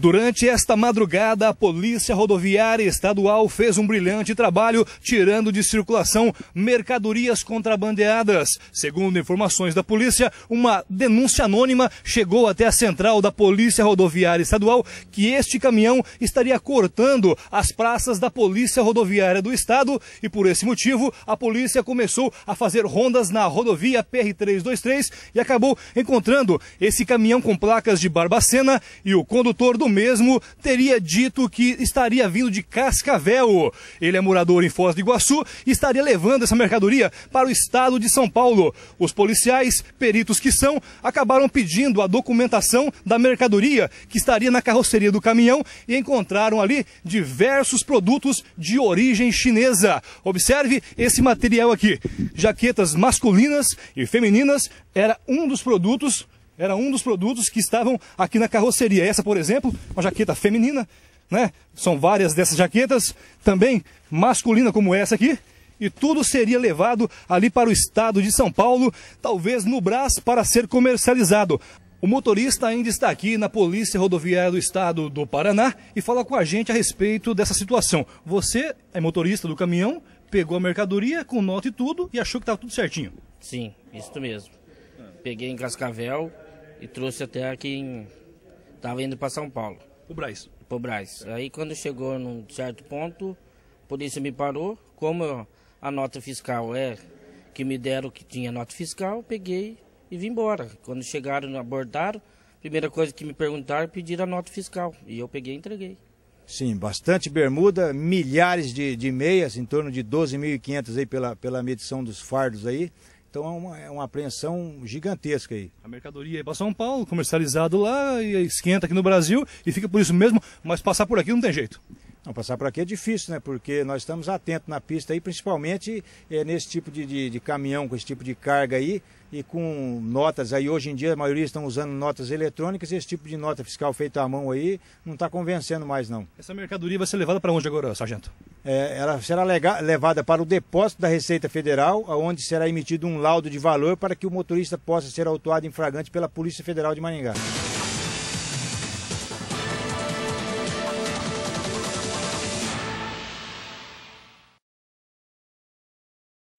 Durante esta madrugada, a Polícia Rodoviária Estadual fez um brilhante trabalho tirando de circulação mercadorias contrabandeadas. Segundo informações da polícia, uma denúncia anônima chegou até a central da Polícia Rodoviária Estadual que este caminhão estaria cortando as praças da Polícia Rodoviária do Estado e, por esse motivo, a polícia começou a fazer rondas na rodovia PR-323 e acabou encontrando esse caminhão com placas de Barbacena e o condutor do mesmo teria dito que estaria vindo de Cascavel. Ele é morador em Foz do Iguaçu e estaria levando essa mercadoria para o estado de São Paulo. Os policiais, peritos que são, acabaram pedindo a documentação da mercadoria que estaria na carroceria do caminhão e encontraram ali diversos produtos de origem chinesa. Observe esse material aqui: jaquetas masculinas e femininas era um dos produtos era um dos produtos que estavam aqui na carroceria. Essa, por exemplo, uma jaqueta feminina, né? São várias dessas jaquetas, também masculina como essa aqui. E tudo seria levado ali para o estado de São Paulo, talvez no Brás, para ser comercializado. O motorista ainda está aqui na Polícia Rodoviária do Estado do Paraná e fala com a gente a respeito dessa situação. Você é motorista do caminhão, pegou a mercadoria com nota e tudo e achou que estava tudo certinho. Sim, isso mesmo. Peguei em Cascavel, e trouxe até aqui, estava indo para São Paulo. Pro Braz? Pro Braz. Aí quando chegou num certo ponto, a polícia me parou, como eu, a nota fiscal é que me deram que tinha nota fiscal, peguei e vim embora. Quando chegaram, abordaram, primeira coisa que me perguntaram, pediram a nota fiscal. E eu peguei e entreguei. Sim, bastante bermuda, milhares de, de meias, em torno de 12.500 aí pela, pela medição dos fardos aí. Então é uma, é uma apreensão gigantesca aí. A mercadoria é para São Paulo, comercializado lá, e esquenta aqui no Brasil, e fica por isso mesmo, mas passar por aqui não tem jeito. Não, passar por aqui é difícil, né? Porque nós estamos atentos na pista aí, principalmente é, nesse tipo de, de, de, caminhão, com esse tipo de carga aí, e com notas aí. Hoje em dia a maioria estão usando notas eletrônicas e esse tipo de nota fiscal feita à mão aí não está convencendo mais, não. Essa mercadoria vai ser levada para onde agora, sargento? É, ela será levada para o depósito da Receita Federal, onde será emitido um laudo de valor para que o motorista possa ser autuado em flagrante pela Polícia Federal de Maringá.